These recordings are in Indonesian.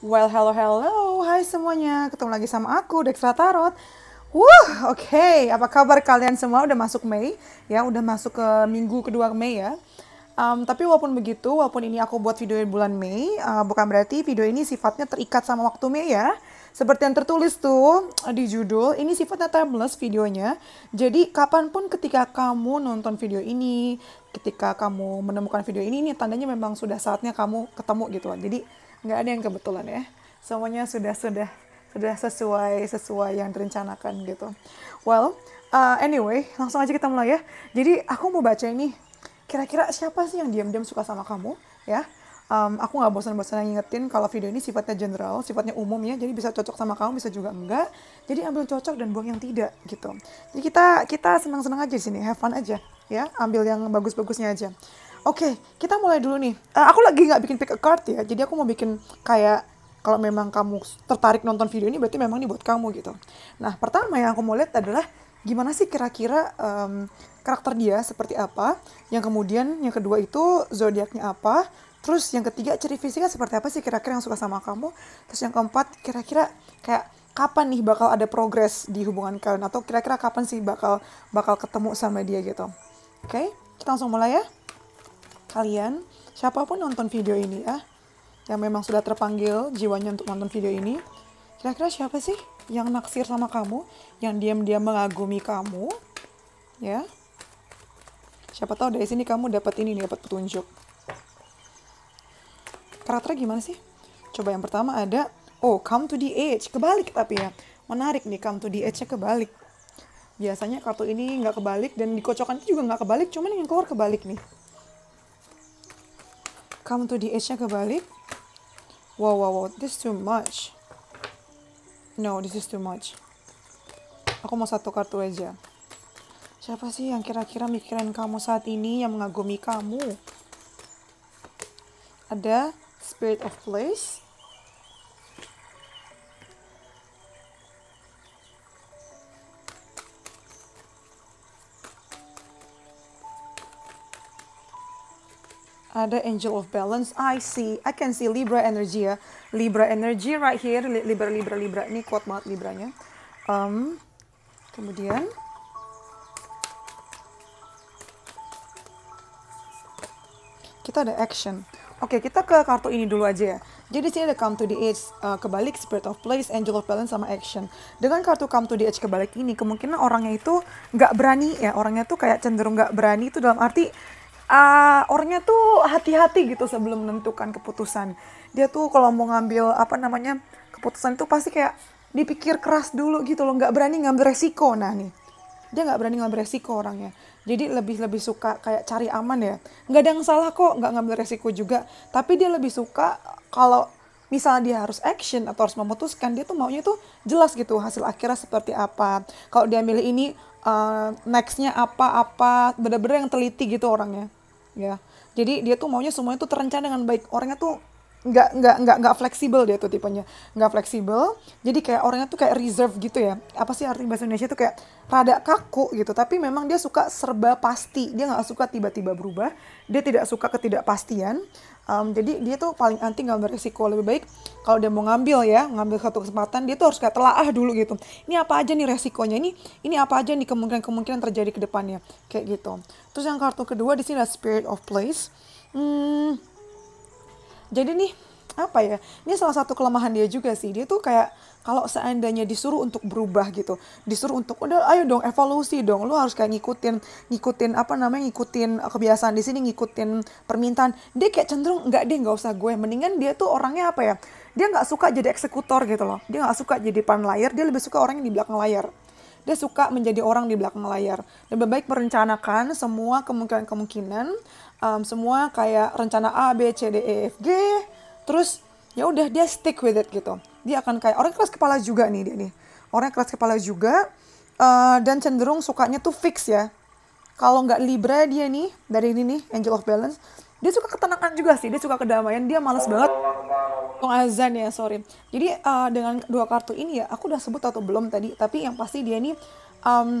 Well, hello, hello, hai semuanya, ketemu lagi sama aku, Dextra Tarot. Wuh, oke, okay. apa kabar kalian semua? Udah masuk Mei, ya, udah masuk ke minggu kedua Mei ya. Um, tapi walaupun begitu, walaupun ini aku buat video bulan Mei, uh, bukan berarti video ini sifatnya terikat sama waktu Mei ya. Seperti yang tertulis tuh eh, di judul, ini sifatnya timeless videonya. Jadi kapanpun ketika kamu nonton video ini, ketika kamu menemukan video ini, ini tandanya memang sudah saatnya kamu ketemu gitu. Jadi nggak ada yang kebetulan ya semuanya sudah sudah sudah sesuai sesuai yang direncanakan gitu well uh, anyway langsung aja kita mulai ya jadi aku mau baca ini kira-kira siapa sih yang diam-diam suka sama kamu ya um, aku nggak bosan-bosan ngingetin kalau video ini sifatnya general sifatnya umum ya jadi bisa cocok sama kamu bisa juga enggak jadi ambil cocok dan buang yang tidak gitu jadi kita kita senang-senang aja di sini have fun aja ya ambil yang bagus-bagusnya aja Oke, okay, kita mulai dulu nih. Uh, aku lagi nggak bikin pick a card ya, jadi aku mau bikin kayak kalau memang kamu tertarik nonton video ini berarti memang ini buat kamu gitu. Nah, pertama yang aku mau lihat adalah gimana sih kira-kira um, karakter dia seperti apa, yang kemudian yang kedua itu zodiaknya apa, terus yang ketiga ciri fisiknya seperti apa sih kira-kira yang suka sama kamu, terus yang keempat kira-kira kayak kapan nih bakal ada progres di hubungan kalian atau kira-kira kapan sih bakal bakal ketemu sama dia gitu. Oke, okay? kita langsung mulai ya kalian, siapapun nonton video ini ya, yang memang sudah terpanggil jiwanya untuk nonton video ini, kira-kira siapa sih yang naksir sama kamu, yang diam-diam mengagumi kamu, ya? Siapa tahu dari sini kamu dapat ini, dapat petunjuk. Karakternya gimana sih? Coba yang pertama ada, oh come to the edge, kebalik tapi ya. Menarik nih, come to the edge-nya kebalik. Biasanya kartu ini nggak kebalik dan dikocokan juga nggak kebalik, cuman yang keluar kebalik nih come to the edge-nya kebalik wow wow wow this too much no this is too much aku mau satu kartu aja siapa sih yang kira-kira mikirin kamu saat ini yang mengagumi kamu ada spirit of place ada angel of balance I see I can see Libra energy ya Libra energy right here Libra Libra Libra ini kuat banget Libranya um, kemudian kita ada action Oke, okay, kita ke kartu ini dulu aja ya. Jadi sini ada Come to the Edge, uh, kebalik Spirit of Place, Angel of Balance, sama Action. Dengan kartu Come to the Edge kebalik ini, kemungkinan orangnya itu nggak berani ya. Orangnya tuh kayak cenderung nggak berani itu dalam arti uh, orangnya tuh hati-hati gitu sebelum menentukan keputusan. Dia tuh kalau mau ngambil apa namanya keputusan itu pasti kayak dipikir keras dulu gitu loh, nggak berani ngambil resiko. Nah nih, dia nggak berani ngambil resiko orangnya. Jadi lebih lebih suka kayak cari aman ya. Gak ada yang salah kok nggak ngambil resiko juga. Tapi dia lebih suka kalau misalnya dia harus action atau harus memutuskan dia tuh maunya tuh jelas gitu hasil akhirnya seperti apa. Kalau dia milih ini uh, nextnya apa apa bener-bener yang teliti gitu orangnya ya jadi dia tuh maunya semuanya tuh terencana dengan baik orangnya tuh nggak nggak nggak nggak fleksibel dia tuh tipenya nggak fleksibel jadi kayak orangnya tuh kayak reserve gitu ya apa sih arti bahasa Indonesia tuh kayak rada kaku gitu tapi memang dia suka serba pasti dia nggak suka tiba-tiba berubah dia tidak suka ketidakpastian um, jadi dia tuh paling anti ngambil resiko lebih baik kalau dia mau ngambil ya ngambil satu kesempatan dia tuh harus kayak telaah dulu gitu ini apa aja nih resikonya ini ini apa aja nih kemungkinan kemungkinan terjadi ke depannya kayak gitu terus yang kartu kedua di sini ada spirit of place hmm, jadi nih apa ya ini salah satu kelemahan dia juga sih dia tuh kayak kalau seandainya disuruh untuk berubah gitu disuruh untuk udah ayo dong evolusi dong lu harus kayak ngikutin ngikutin apa namanya ngikutin eh, kebiasaan di sini ngikutin permintaan dia kayak cenderung nggak deh nggak usah gue mendingan dia tuh orangnya apa ya dia nggak suka jadi eksekutor gitu loh dia nggak suka jadi depan layar dia lebih suka orang yang di belakang layar dia suka menjadi orang di belakang layar lebih baik merencanakan semua kemungkinan kemungkinan um, semua kayak rencana A B C D E F G terus ya udah dia stick with it gitu dia akan kayak orang keras kepala juga nih dia nih orang keras kepala juga uh, dan cenderung sukanya tuh fix ya kalau nggak libra dia nih dari ini nih angel of balance dia suka ketenangan juga sih dia suka kedamaian dia males banget Tung azan ya sorry jadi uh, dengan dua kartu ini ya aku udah sebut atau belum tadi tapi yang pasti dia nih um,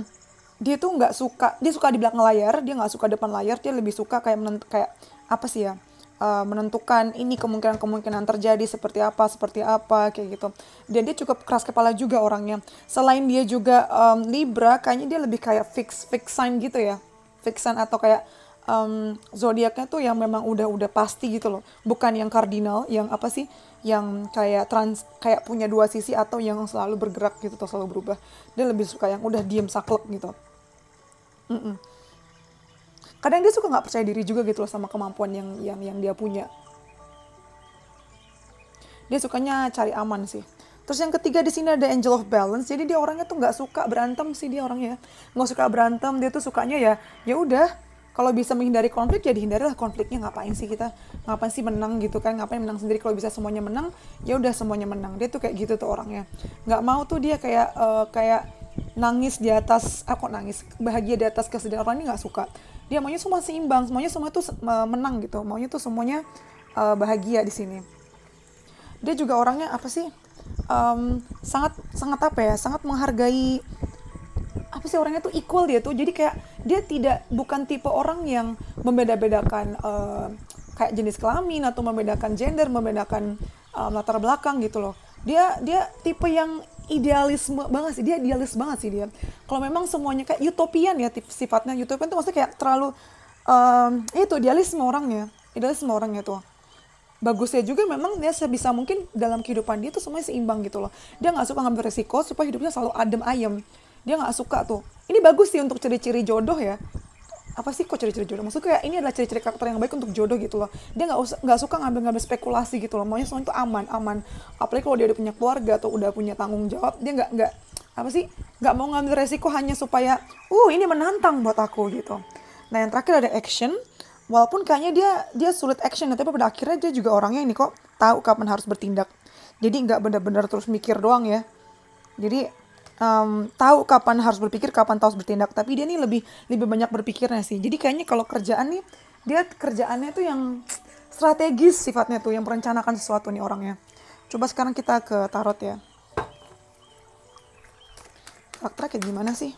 dia tuh nggak suka dia suka di belakang layar dia nggak suka depan layar dia lebih suka kayak menent kayak apa sih ya uh, menentukan ini kemungkinan-kemungkinan terjadi seperti apa, seperti apa kayak gitu. Dan dia cukup keras kepala juga orangnya. Selain dia juga um, Libra, kayaknya dia lebih kayak fix fix sign gitu ya. Fix sign atau kayak um, zodiaknya tuh yang memang udah-udah pasti gitu loh. Bukan yang kardinal, yang apa sih? Yang kayak trans kayak punya dua sisi atau yang selalu bergerak gitu atau selalu berubah. Dia lebih suka yang udah diem saklek gitu. Mm -mm kadang dia suka nggak percaya diri juga gitu loh sama kemampuan yang yang yang dia punya dia sukanya cari aman sih Terus yang ketiga di sini ada Angel of Balance. Jadi dia orangnya tuh nggak suka berantem sih dia orangnya. Nggak suka berantem. Dia tuh sukanya ya ya udah kalau bisa menghindari konflik ya dihindarilah konfliknya ngapain sih kita ngapain sih menang gitu kan ngapain menang sendiri kalau bisa semuanya menang ya udah semuanya menang dia tuh kayak gitu tuh orangnya nggak mau tuh dia kayak uh, kayak nangis di atas aku ah, nangis bahagia di atas kesedihan orang ini nggak suka dia maunya semua seimbang semuanya semua tuh menang gitu maunya tuh semuanya uh, bahagia di sini dia juga orangnya apa sih um, sangat sangat apa ya sangat menghargai apa sih orangnya tuh equal dia tuh jadi kayak dia tidak bukan tipe orang yang membeda-bedakan uh, kayak jenis kelamin atau membedakan gender membedakan um, eh, latar belakang gitu loh dia dia tipe yang idealisme banget sih dia idealis banget sih dia kalau memang semuanya kayak utopian ya sifatnya utopian itu maksudnya kayak terlalu um, itu idealisme orangnya idealisme orangnya tuh bagusnya juga memang dia sebisa mungkin dalam kehidupan dia tuh semuanya seimbang gitu loh dia nggak suka ngambil resiko supaya hidupnya selalu adem ayem dia nggak suka tuh ini bagus sih untuk ciri-ciri jodoh ya apa sih kok ciri-ciri jodoh maksudnya kayak ini adalah ciri-ciri karakter yang baik untuk jodoh gitu loh dia nggak nggak suka ngambil-ngambil spekulasi gitu loh maunya semuanya itu aman aman apalagi kalau dia udah punya keluarga atau udah punya tanggung jawab dia nggak nggak apa sih nggak mau ngambil resiko hanya supaya uh ini menantang buat aku gitu nah yang terakhir ada action walaupun kayaknya dia dia sulit action tapi pada akhirnya dia juga orangnya ini kok tahu kapan harus bertindak jadi nggak bener-bener terus mikir doang ya jadi um, tahu kapan harus berpikir, kapan tahu harus bertindak. Tapi dia nih lebih lebih banyak berpikirnya sih. Jadi kayaknya kalau kerjaan nih dia kerjaannya tuh yang strategis sifatnya tuh, yang merencanakan sesuatu nih orangnya. Coba sekarang kita ke tarot ya. Karakternya kayak gimana sih?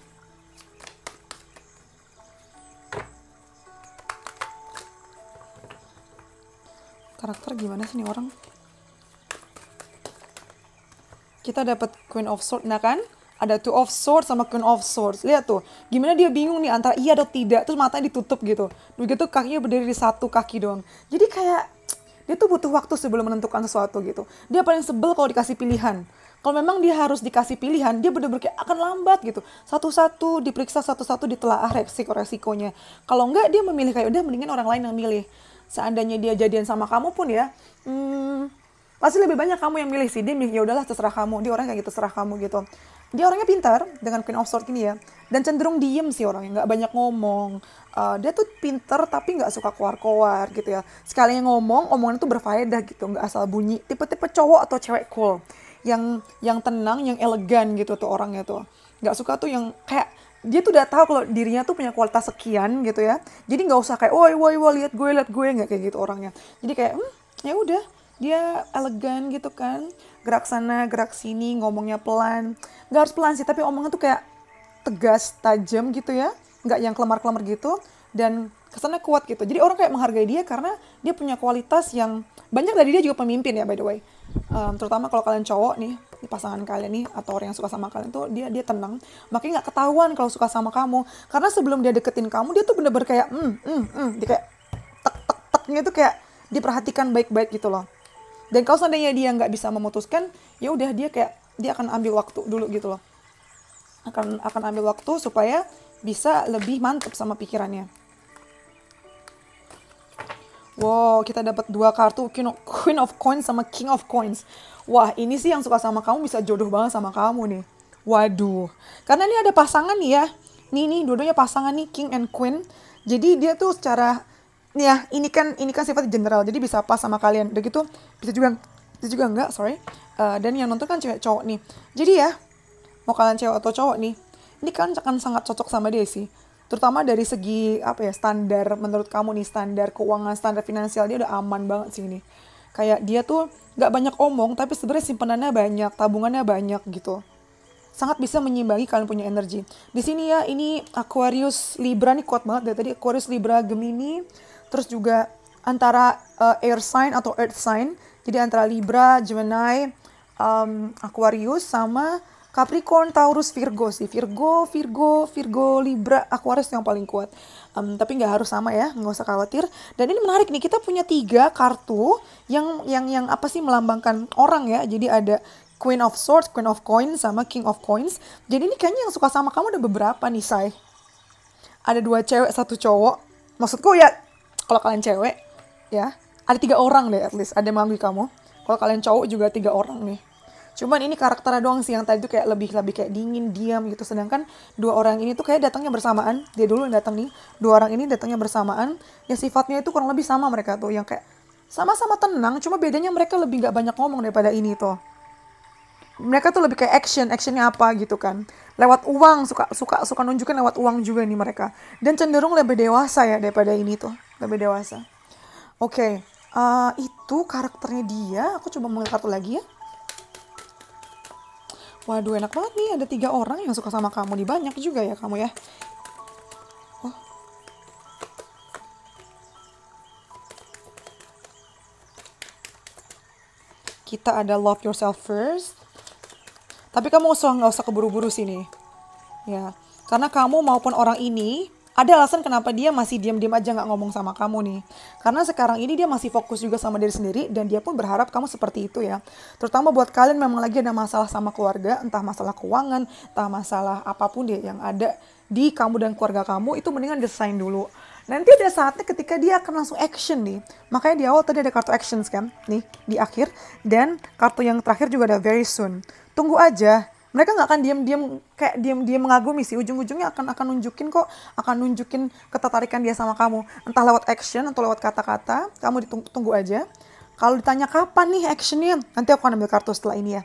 Karakter gimana sih nih orang? Kita dapat Queen of Sword, nah kan? ada to of swords sama queen of swords lihat tuh gimana dia bingung nih antara iya atau tidak terus matanya ditutup gitu begitu kakinya berdiri di satu kaki dong. jadi kayak dia tuh butuh waktu sebelum menentukan sesuatu gitu dia paling sebel kalau dikasih pilihan kalau memang dia harus dikasih pilihan dia bener-bener kayak akan lambat gitu satu-satu diperiksa satu-satu ditelaah resiko resikonya kalau enggak dia memilih kayak udah mendingan orang lain yang milih seandainya dia jadian sama kamu pun ya hmm, pasti lebih banyak kamu yang milih sih, dia ya udahlah terserah kamu dia orang kayak gitu terserah kamu gitu dia orangnya pintar dengan Queen of Swords ini ya dan cenderung diem sih orangnya nggak banyak ngomong uh, dia tuh pintar tapi nggak suka keluar-keluar gitu ya sekali ngomong omongan tuh berfaedah gitu nggak asal bunyi tipe-tipe cowok atau cewek cool yang yang tenang yang elegan gitu tuh orangnya tuh nggak suka tuh yang kayak dia tuh udah tahu kalau dirinya tuh punya kualitas sekian gitu ya jadi nggak usah kayak woi woi woi lihat gue lihat gue nggak kayak gitu orangnya jadi kayak hmm, ya udah dia elegan gitu kan gerak sana gerak sini ngomongnya pelan nggak harus pelan sih tapi omongnya tuh kayak tegas tajam gitu ya nggak yang kelemar kelemar gitu dan kesannya kuat gitu jadi orang kayak menghargai dia karena dia punya kualitas yang banyak dari dia juga pemimpin ya by the way um, terutama kalau kalian cowok nih di pasangan kalian nih atau orang yang suka sama kalian tuh dia dia tenang makanya nggak ketahuan kalau suka sama kamu karena sebelum dia deketin kamu dia tuh bener-bener kayak hmm hmm hmm dia kayak tek tek teknya tuh kayak diperhatikan baik-baik gitu loh dan kalau seandainya dia nggak bisa memutuskan ya udah dia kayak dia akan ambil waktu dulu gitu loh akan akan ambil waktu supaya bisa lebih mantap sama pikirannya wow kita dapat dua kartu Queen of Coins sama King of Coins wah ini sih yang suka sama kamu bisa jodoh banget sama kamu nih waduh karena ini ada pasangan nih ya nih nih dua-duanya pasangan nih King and Queen jadi dia tuh secara nih ya ini kan ini kan sifat general jadi bisa pas sama kalian udah gitu bisa juga bisa juga enggak sorry uh, dan yang nonton kan cewek cowok nih jadi ya mau kalian cewek atau cowok nih ini kan akan sangat cocok sama dia sih terutama dari segi apa ya standar menurut kamu nih standar keuangan standar finansial dia udah aman banget sih ini kayak dia tuh nggak banyak omong tapi sebenarnya simpenannya banyak tabungannya banyak gitu sangat bisa menyimbangi kalian punya energi di sini ya ini Aquarius Libra nih kuat banget dari tadi Aquarius Libra Gemini terus juga antara uh, air sign atau earth sign jadi antara Libra, Gemini, um, Aquarius sama Capricorn, Taurus, Virgo sih Virgo, Virgo, Virgo, Libra, Aquarius yang paling kuat um, tapi nggak harus sama ya nggak usah khawatir dan ini menarik nih kita punya tiga kartu yang yang yang apa sih melambangkan orang ya jadi ada Queen of Swords, Queen of Coins, sama King of Coins. Jadi ini kayaknya yang suka sama kamu ada beberapa nih, Shay. Ada dua cewek, satu cowok. Maksudku ya kalau kalian cewek ya ada tiga orang deh at least ada yang mengganggu kamu kalau kalian cowok juga tiga orang nih cuman ini karakternya doang sih yang tadi tuh kayak lebih lebih kayak dingin diam gitu sedangkan dua orang ini tuh kayak datangnya bersamaan dia dulu yang datang nih dua orang ini datangnya bersamaan Ya sifatnya itu kurang lebih sama mereka tuh yang kayak sama-sama tenang cuma bedanya mereka lebih nggak banyak ngomong daripada ini tuh mereka tuh lebih kayak action actionnya apa gitu kan lewat uang suka suka suka nunjukin lewat uang juga nih mereka dan cenderung lebih dewasa ya daripada ini tuh lebih dewasa oke okay. uh, eh, itu karakternya dia aku coba mengambil kartu lagi ya waduh enak banget nih ada tiga orang yang suka sama kamu di banyak juga ya kamu ya oh. kita ada love yourself first tapi kamu usah nggak usah keburu-buru sini ya karena kamu maupun orang ini ada alasan kenapa dia masih diam-diam aja nggak ngomong sama kamu nih. Karena sekarang ini dia masih fokus juga sama diri sendiri dan dia pun berharap kamu seperti itu ya. Terutama buat kalian memang lagi ada masalah sama keluarga, entah masalah keuangan, entah masalah apapun dia yang ada di kamu dan keluarga kamu itu mendingan desain dulu. Nanti ada saatnya ketika dia akan langsung action nih. Makanya di awal tadi ada kartu actions kan, nih di akhir. Dan kartu yang terakhir juga ada very soon. Tunggu aja, mereka nggak akan diam-diam kayak diam-diam mengagumi sih ujung-ujungnya akan akan nunjukin kok akan nunjukin ketertarikan dia sama kamu entah lewat action atau lewat kata-kata kamu ditunggu aja kalau ditanya kapan nih actionnya nanti aku akan ambil kartu setelah ini ya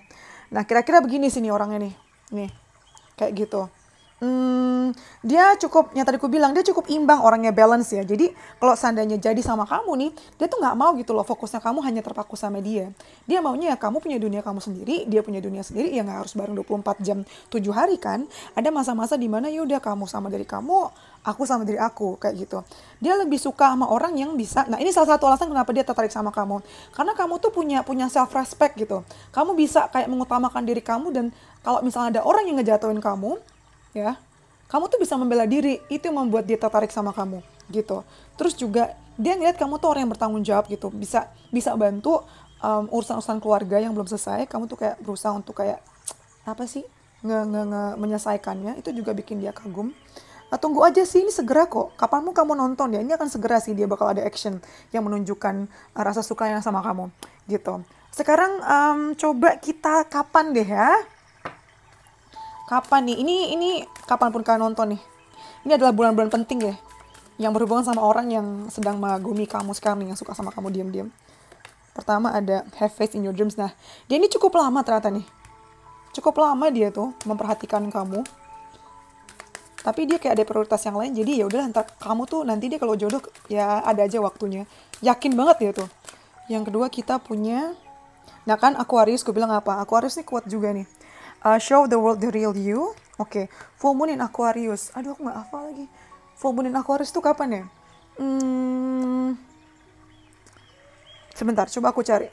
nah kira-kira begini sih nih orangnya nih nih kayak gitu Hmm, dia cukup, yang tadi aku bilang, dia cukup imbang orangnya balance ya. Jadi kalau seandainya jadi sama kamu nih, dia tuh nggak mau gitu loh fokusnya kamu hanya terpaku sama dia. Dia maunya ya kamu punya dunia kamu sendiri, dia punya dunia sendiri, ya nggak harus bareng 24 jam 7 hari kan. Ada masa-masa dimana ya udah kamu sama dari kamu, aku sama dari aku kayak gitu. Dia lebih suka sama orang yang bisa. Nah, ini salah satu alasan kenapa dia tertarik sama kamu. Karena kamu tuh punya punya self respect gitu. Kamu bisa kayak mengutamakan diri kamu dan kalau misalnya ada orang yang ngejatuhin kamu, ya kamu tuh bisa membela diri itu yang membuat dia tertarik sama kamu gitu terus juga dia ngeliat kamu tuh orang yang bertanggung jawab gitu bisa bisa bantu urusan um, urusan-urusan keluarga yang belum selesai kamu tuh kayak berusaha untuk kayak apa sih nge, nge, nge menyelesaikannya itu juga bikin dia kagum nah, tunggu aja sih ini segera kok kapanmu kamu nonton ya ini akan segera sih dia bakal ada action yang menunjukkan uh, rasa suka yang sama kamu gitu sekarang um, coba kita kapan deh ya Kapan nih? Ini ini kapanpun kalian nonton nih. Ini adalah bulan-bulan penting ya. Yang berhubungan sama orang yang sedang mengagumi kamu sekarang nih, yang suka sama kamu diam-diam. Pertama ada Have Faith in Your Dreams. Nah, dia ini cukup lama ternyata nih. Cukup lama dia tuh memperhatikan kamu. Tapi dia kayak ada prioritas yang lain, jadi ya udah ntar kamu tuh nanti dia kalau jodoh ya ada aja waktunya. Yakin banget dia tuh. Yang kedua kita punya Nah kan Aquarius gue bilang apa? Aquarius nih kuat juga nih uh, show the world the real you oke okay. full moon in Aquarius aduh aku nggak hafal lagi full moon in Aquarius tuh kapan ya hmm, sebentar coba aku cari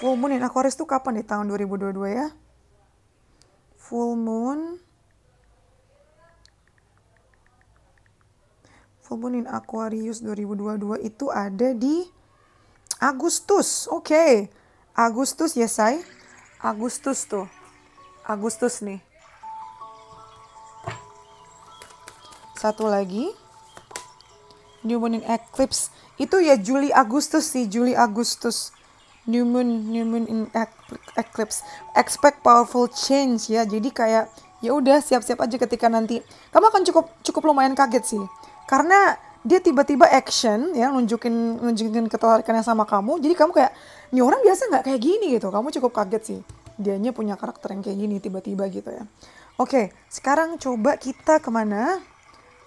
full moon in Aquarius tuh kapan di tahun 2022 ya full moon full moon in Aquarius 2022 itu ada di Agustus. Oke. Okay. Agustus ya, yes, saya. Agustus tuh. Agustus nih. Satu lagi. New moon in eclipse. Itu ya Juli Agustus sih, Juli Agustus. New moon, new moon in eclipse. Expect powerful change ya. Jadi kayak ya udah siap-siap aja ketika nanti kamu akan cukup cukup lumayan kaget sih. Karena dia tiba-tiba action ya nunjukin nunjukin ketertarikannya sama kamu jadi kamu kayak ini orang biasa nggak kayak gini gitu kamu cukup kaget sih dianya punya karakter yang kayak gini tiba-tiba gitu ya oke sekarang coba kita kemana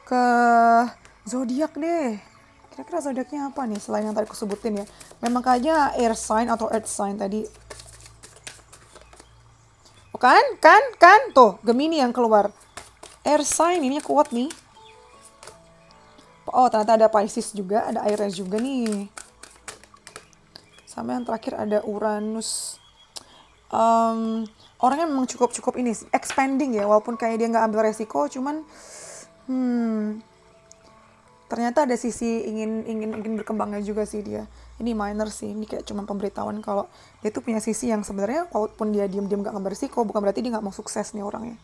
ke zodiak deh kira-kira zodiaknya apa nih selain yang tadi aku sebutin ya memang kayaknya air sign atau earth sign tadi oh, kan kan kan tuh gemini yang keluar air sign ini kuat nih oh ternyata ada Pisces juga ada airnya juga nih sama yang terakhir ada Uranus um, orangnya memang cukup cukup ini expanding ya walaupun kayak dia nggak ambil resiko cuman hmm ternyata ada sisi ingin ingin ingin berkembangnya juga sih dia ini minor sih ini kayak cuma pemberitahuan kalau dia tuh punya sisi yang sebenarnya walaupun dia diam-diam nggak ngambil resiko bukan berarti dia nggak mau sukses nih orangnya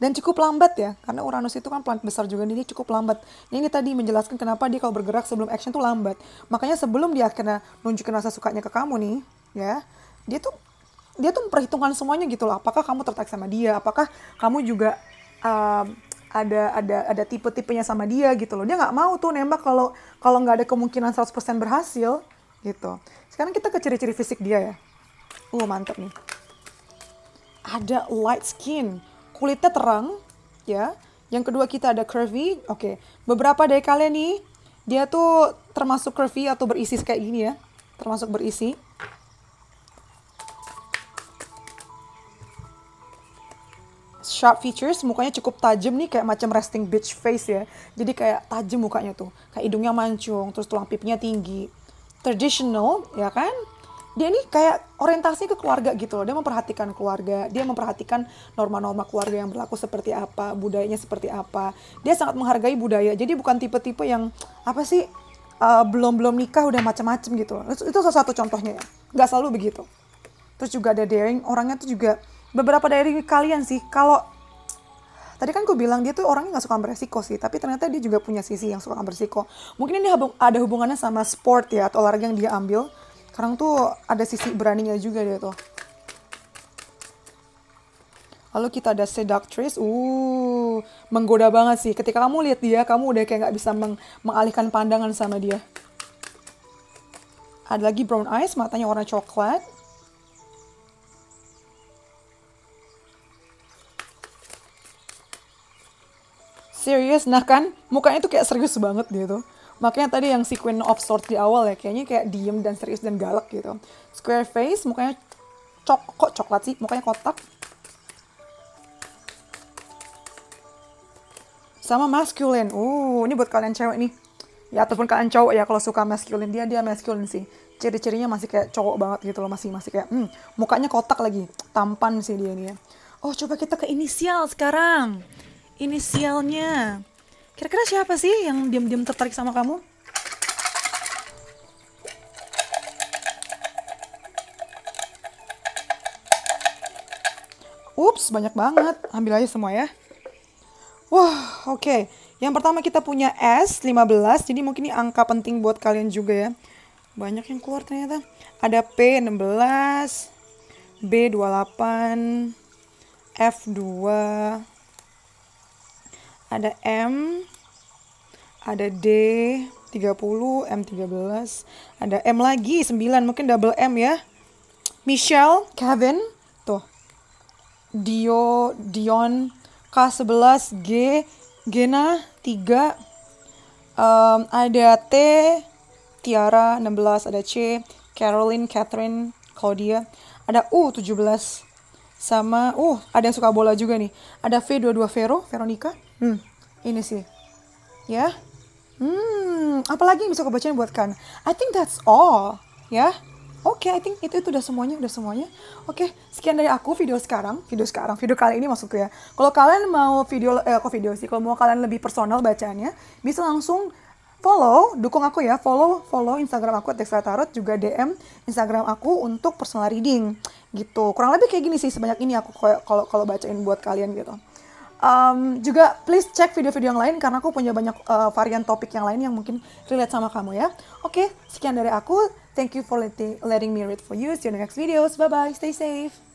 dan cukup lambat ya karena Uranus itu kan planet besar juga ini cukup lambat ini tadi menjelaskan kenapa dia kalau bergerak sebelum action tuh lambat makanya sebelum dia akhirnya nunjukin rasa sukanya ke kamu nih ya dia tuh dia tuh memperhitungkan semuanya gitu loh apakah kamu tertarik sama dia apakah kamu juga uh, ada ada ada tipe-tipenya sama dia gitu loh dia nggak mau tuh nembak kalau kalau nggak ada kemungkinan 100% berhasil gitu sekarang kita ke ciri-ciri fisik dia ya uh mantep nih ada light skin kulitnya terang, ya. Yang kedua kita ada curvy. Oke, okay. beberapa dari kalian nih dia tuh termasuk curvy atau berisi kayak gini ya. Termasuk berisi. sharp features, mukanya cukup tajam nih kayak macam resting bitch face ya. Jadi kayak tajam mukanya tuh, kayak hidungnya mancung, terus tulang pipinya tinggi. Traditional, ya kan? dia nih kayak orientasinya ke keluarga gitu loh. Dia memperhatikan keluarga, dia memperhatikan norma-norma keluarga yang berlaku seperti apa, budayanya seperti apa. Dia sangat menghargai budaya. Jadi bukan tipe-tipe yang apa sih eh, belum belum belum nikah udah macam-macam gitu. Loh. Itu, itu salah satu contohnya ya. Gak selalu begitu. Terus juga ada daring, orangnya tuh juga beberapa daring kalian sih kalau Tadi kan gue bilang dia tuh orangnya gak suka beresiko sih, tapi ternyata dia juga punya sisi yang suka beresiko Mungkin ini ada hubungannya sama sport ya atau olahraga yang dia ambil Karang tuh ada sisi beraninya juga dia tuh. Lalu kita ada seductress, uh, menggoda banget sih. Ketika kamu lihat dia, kamu udah kayak nggak bisa meng mengalihkan pandangan sama dia. Ada lagi brown eyes, matanya warna coklat. Serius, nah kan mukanya tuh kayak serius banget dia tuh. Makanya tadi yang si Queen of Swords di awal ya, kayaknya kayak diem dan serius dan galak gitu. Square face, mukanya cok kok coklat sih, mukanya kotak. Sama masculine. Uh, ini buat kalian cewek nih. Ya ataupun kalian cowok ya kalau suka masculine dia dia masculine sih. Ciri-cirinya masih kayak cowok banget gitu loh, masih masih kayak hmm, mukanya kotak lagi. Tampan sih dia ini ya. Oh, coba kita ke inisial sekarang. Inisialnya Kira-kira siapa sih yang diam-diam tertarik sama kamu? Ups, banyak banget. Ambil aja semua ya. Wah, oke. Okay. Yang pertama kita punya S, 15. Jadi mungkin ini angka penting buat kalian juga ya. Banyak yang keluar ternyata. Ada P, 16. B, 28. F, 2 ada M, ada D 30, M 13, ada M lagi 9, mungkin double M ya. Michelle, Kevin, tuh. Dio, Dion, K11, G, Gena 3. Um, ada T, Tiara 16, ada C, Caroline, Catherine, Claudia. Ada U 17 sama uh ada yang suka bola juga nih. Ada V22 Vero, Veronica. Hmm, ini sih. Ya. Yeah. Hmm, apalagi yang bisa aku bacain buat kan? I think that's all. Ya. Yeah. Oke, okay, I think itu, itu udah semuanya, udah semuanya. Oke, okay, sekian dari aku video sekarang, video sekarang, video kali ini maksudku ya. Kalau kalian mau video, eh, kok video sih? Kalau mau kalian lebih personal bacaannya, bisa langsung follow, dukung aku ya, follow, follow Instagram aku @dextratarot juga DM Instagram aku untuk personal reading gitu. Kurang lebih kayak gini sih sebanyak ini aku kalau kalau bacain buat kalian gitu. Um, juga please cek video-video yang lain karena aku punya banyak uh, varian topik yang lain yang mungkin relate sama kamu ya. Oke, okay, sekian dari aku. Thank you for letting, me read for you. See you in the next videos. Bye-bye. Stay safe.